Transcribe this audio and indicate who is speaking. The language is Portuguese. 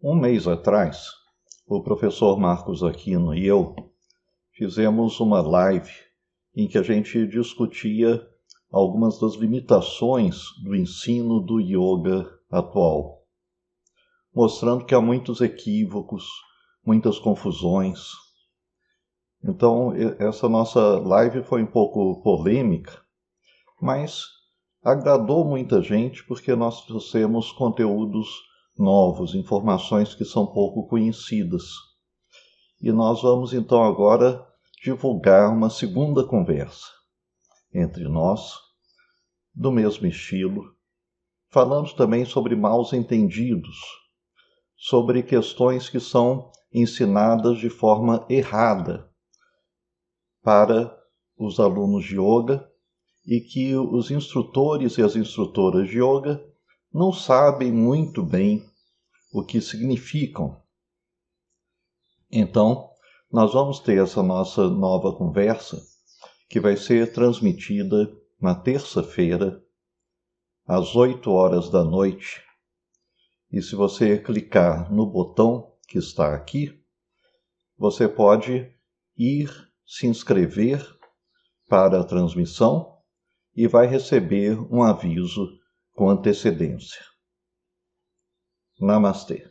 Speaker 1: Um mês atrás, o professor Marcos Aquino e eu fizemos uma live em que a gente discutia algumas das limitações do ensino do yoga atual, mostrando que há muitos equívocos, muitas confusões. Então, essa nossa live foi um pouco polêmica, mas agradou muita gente porque nós trouxemos conteúdos novos, informações que são pouco conhecidas. E nós vamos então agora divulgar uma segunda conversa entre nós, do mesmo estilo. Falamos também sobre maus entendidos, sobre questões que são ensinadas de forma errada para os alunos de yoga e que os instrutores e as instrutoras de yoga não sabem muito bem o que significam. Então, nós vamos ter essa nossa nova conversa que vai ser transmitida na terça-feira às 8 horas da noite. E se você clicar no botão que está aqui, você pode ir se inscrever para a transmissão e vai receber um aviso com antecedência. Namastê.